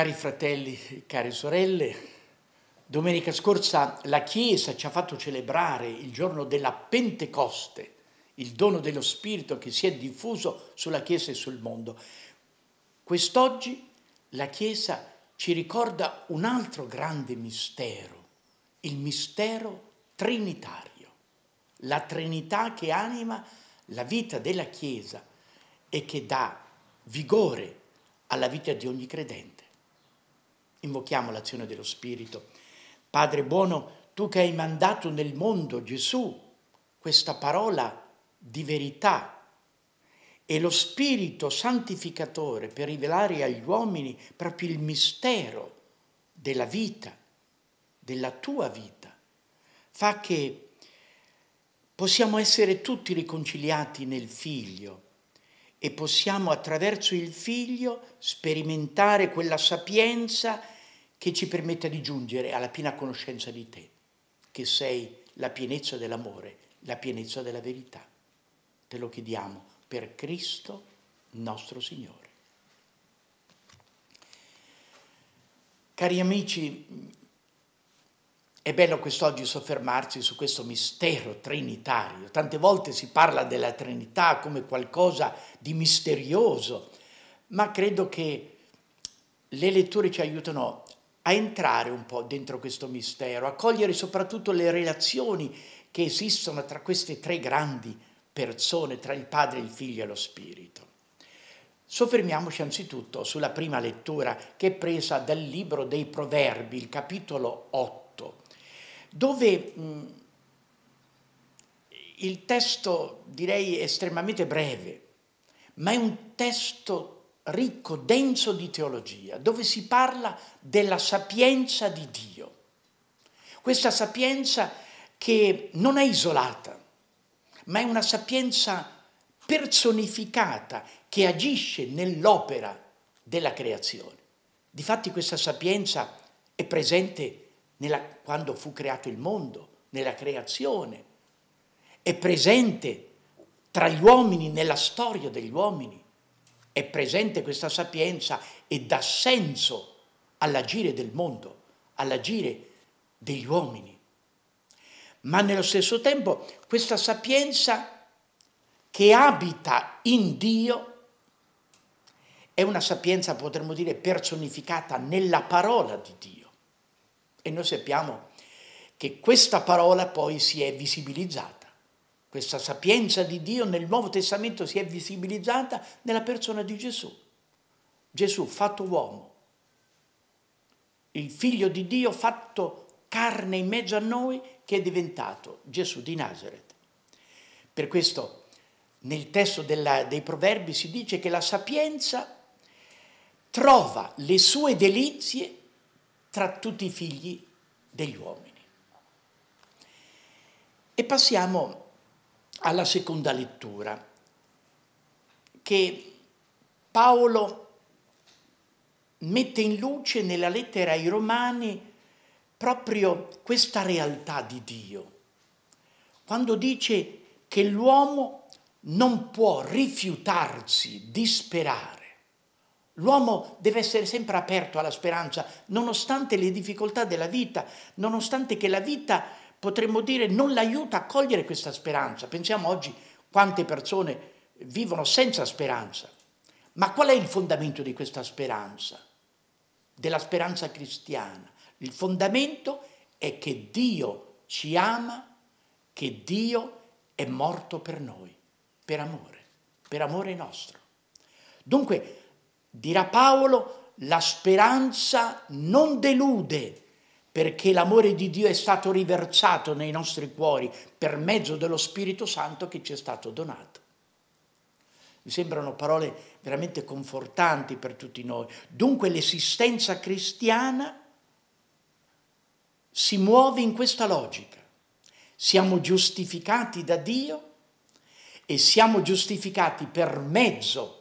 Cari fratelli, care sorelle, domenica scorsa la Chiesa ci ha fatto celebrare il giorno della Pentecoste, il dono dello Spirito che si è diffuso sulla Chiesa e sul mondo. Quest'oggi la Chiesa ci ricorda un altro grande mistero, il mistero trinitario, la Trinità che anima la vita della Chiesa e che dà vigore alla vita di ogni credente. Invochiamo l'azione dello Spirito. Padre buono, tu che hai mandato nel mondo Gesù, questa parola di verità, e lo Spirito santificatore per rivelare agli uomini proprio il mistero della vita, della tua vita, fa che possiamo essere tutti riconciliati nel Figlio e possiamo attraverso il Figlio sperimentare quella sapienza che ci permetta di giungere alla piena conoscenza di te, che sei la pienezza dell'amore, la pienezza della verità. Te lo chiediamo per Cristo nostro Signore. Cari amici, è bello quest'oggi soffermarsi su questo mistero trinitario. Tante volte si parla della Trinità come qualcosa di misterioso, ma credo che le letture ci aiutano a entrare un po' dentro questo mistero, a cogliere soprattutto le relazioni che esistono tra queste tre grandi persone, tra il Padre, il Figlio e lo Spirito. Soffermiamoci anzitutto sulla prima lettura che è presa dal libro dei Proverbi, il capitolo 8 dove mh, mm, il testo direi estremamente breve, ma è un testo ricco, denso di teologia, dove si parla della sapienza di Dio. Questa sapienza che non è isolata, ma è una sapienza personificata che agisce nell'opera della creazione. Difatti questa sapienza è presente nella, quando fu creato il mondo, nella creazione, è presente tra gli uomini, nella storia degli uomini, è presente questa sapienza e dà senso all'agire del mondo, all'agire degli uomini. Ma nello stesso tempo questa sapienza che abita in Dio è una sapienza, potremmo dire, personificata nella parola di Dio e noi sappiamo che questa parola poi si è visibilizzata, questa sapienza di Dio nel Nuovo Testamento si è visibilizzata nella persona di Gesù. Gesù fatto uomo, il figlio di Dio fatto carne in mezzo a noi che è diventato Gesù di Nazareth. Per questo nel testo della, dei proverbi si dice che la sapienza trova le sue delizie tra tutti i figli degli uomini. E passiamo alla seconda lettura, che Paolo mette in luce nella lettera ai Romani proprio questa realtà di Dio, quando dice che l'uomo non può rifiutarsi di sperare L'uomo deve essere sempre aperto alla speranza, nonostante le difficoltà della vita, nonostante che la vita, potremmo dire, non l'aiuta a cogliere questa speranza. Pensiamo oggi quante persone vivono senza speranza. Ma qual è il fondamento di questa speranza? Della speranza cristiana. Il fondamento è che Dio ci ama, che Dio è morto per noi, per amore, per amore nostro. Dunque, Dirà Paolo, la speranza non delude perché l'amore di Dio è stato riversato nei nostri cuori per mezzo dello Spirito Santo che ci è stato donato. Mi sembrano parole veramente confortanti per tutti noi. Dunque l'esistenza cristiana si muove in questa logica. Siamo giustificati da Dio e siamo giustificati per mezzo di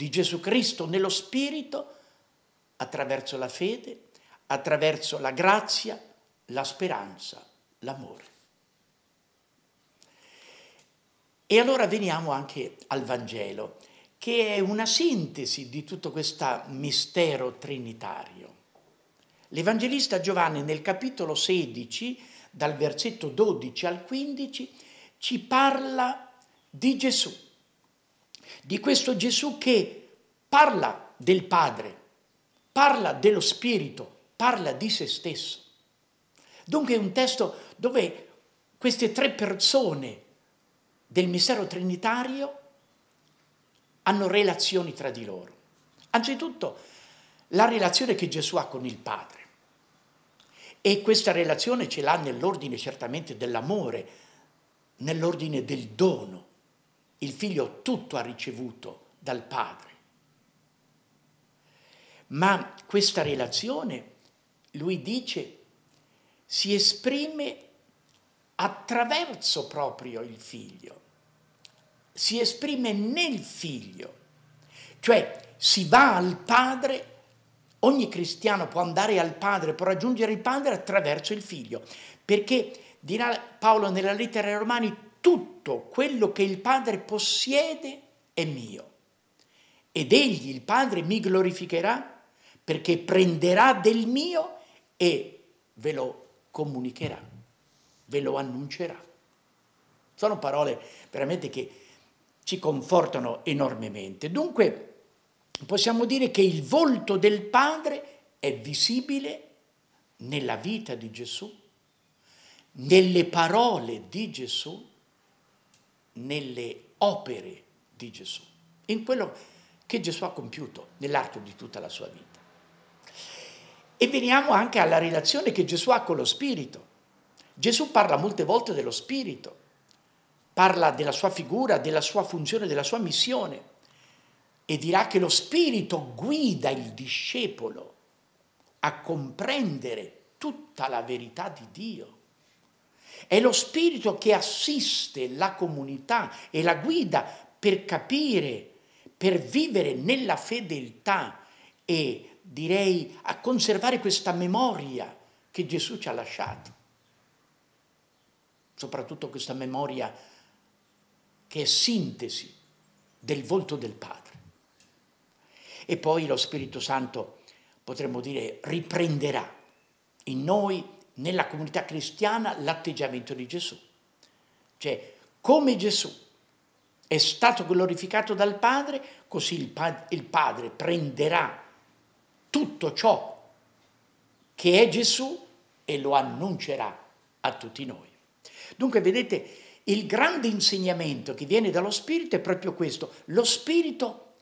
di Gesù Cristo nello Spirito attraverso la fede, attraverso la grazia, la speranza, l'amore. E allora veniamo anche al Vangelo, che è una sintesi di tutto questo mistero trinitario. L'Evangelista Giovanni nel capitolo 16, dal versetto 12 al 15, ci parla di Gesù di questo Gesù che parla del Padre, parla dello Spirito, parla di se stesso. Dunque è un testo dove queste tre persone del mistero trinitario hanno relazioni tra di loro. Anzitutto la relazione che Gesù ha con il Padre e questa relazione ce l'ha nell'ordine certamente dell'amore, nell'ordine del dono, il figlio tutto ha ricevuto dal padre. Ma questa relazione, lui dice, si esprime attraverso proprio il figlio, si esprime nel figlio, cioè si va al padre, ogni cristiano può andare al padre, può raggiungere il padre attraverso il figlio, perché dirà Paolo nella lettera ai Romani, tutto quello che il Padre possiede è mio. Ed egli, il Padre, mi glorificherà perché prenderà del mio e ve lo comunicherà, ve lo annuncerà. Sono parole veramente che ci confortano enormemente. Dunque possiamo dire che il volto del Padre è visibile nella vita di Gesù, nelle parole di Gesù, nelle opere di Gesù, in quello che Gesù ha compiuto nell'arco di tutta la sua vita. E veniamo anche alla relazione che Gesù ha con lo Spirito. Gesù parla molte volte dello Spirito, parla della sua figura, della sua funzione, della sua missione e dirà che lo Spirito guida il discepolo a comprendere tutta la verità di Dio è lo spirito che assiste la comunità e la guida per capire, per vivere nella fedeltà e direi a conservare questa memoria che Gesù ci ha lasciato. Soprattutto questa memoria che è sintesi del volto del Padre. E poi lo Spirito Santo, potremmo dire, riprenderà in noi nella comunità cristiana l'atteggiamento di Gesù. Cioè, come Gesù è stato glorificato dal Padre, così il, pa il Padre prenderà tutto ciò che è Gesù e lo annuncerà a tutti noi. Dunque, vedete, il grande insegnamento che viene dallo Spirito è proprio questo. Lo Spirito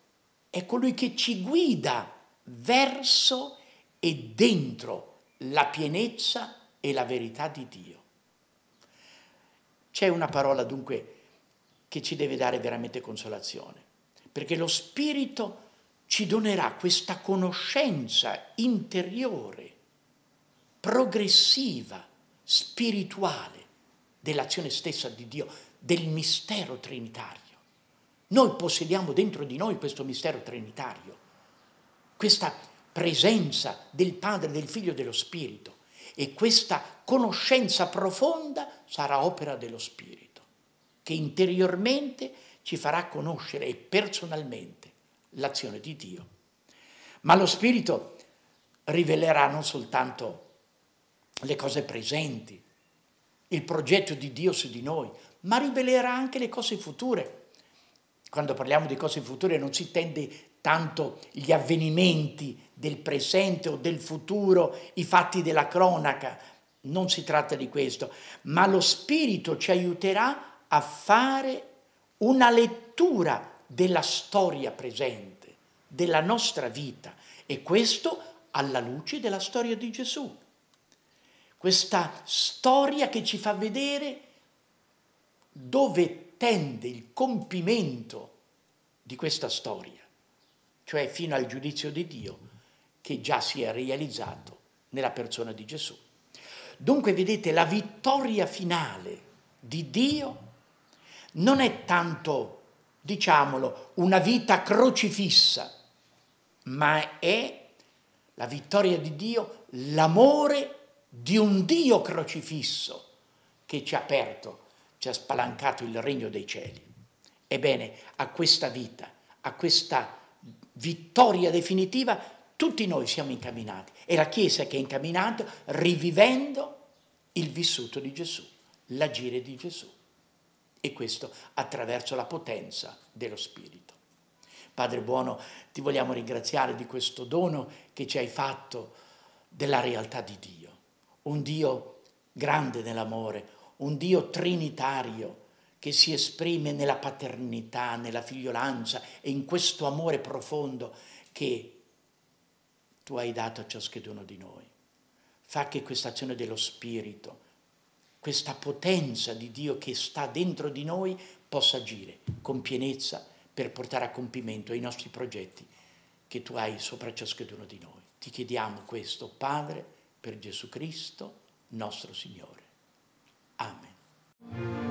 è colui che ci guida verso e dentro la pienezza e la verità di Dio. C'è una parola dunque che ci deve dare veramente consolazione, perché lo Spirito ci donerà questa conoscenza interiore, progressiva, spirituale dell'azione stessa di Dio, del mistero trinitario. Noi possediamo dentro di noi questo mistero trinitario, questa presenza del Padre, del Figlio e dello Spirito e questa conoscenza profonda sarà opera dello Spirito, che interiormente ci farà conoscere e personalmente l'azione di Dio. Ma lo Spirito rivelerà non soltanto le cose presenti, il progetto di Dio su di noi, ma rivelerà anche le cose future. Quando parliamo di cose future non si intende tanto gli avvenimenti del presente o del futuro, i fatti della cronaca. Non si tratta di questo, ma lo Spirito ci aiuterà a fare una lettura della storia presente, della nostra vita, e questo alla luce della storia di Gesù. Questa storia che ci fa vedere dove tende il compimento di questa storia cioè fino al giudizio di Dio che già si è realizzato nella persona di Gesù. Dunque vedete la vittoria finale di Dio non è tanto, diciamolo, una vita crocifissa, ma è la vittoria di Dio, l'amore di un Dio crocifisso che ci ha aperto, ci ha spalancato il regno dei cieli. Ebbene, a questa vita, a questa vittoria definitiva, tutti noi siamo incamminati. È la Chiesa che è incamminata rivivendo il vissuto di Gesù, l'agire di Gesù. E questo attraverso la potenza dello Spirito. Padre buono, ti vogliamo ringraziare di questo dono che ci hai fatto della realtà di Dio. Un Dio grande nell'amore, un Dio trinitario, che si esprime nella paternità, nella figliolanza e in questo amore profondo che tu hai dato a ciascheduno di noi. Fa che questa azione dello Spirito, questa potenza di Dio che sta dentro di noi possa agire con pienezza per portare a compimento i nostri progetti che tu hai sopra ciascheduno di noi. Ti chiediamo questo, Padre, per Gesù Cristo, nostro Signore. Amen.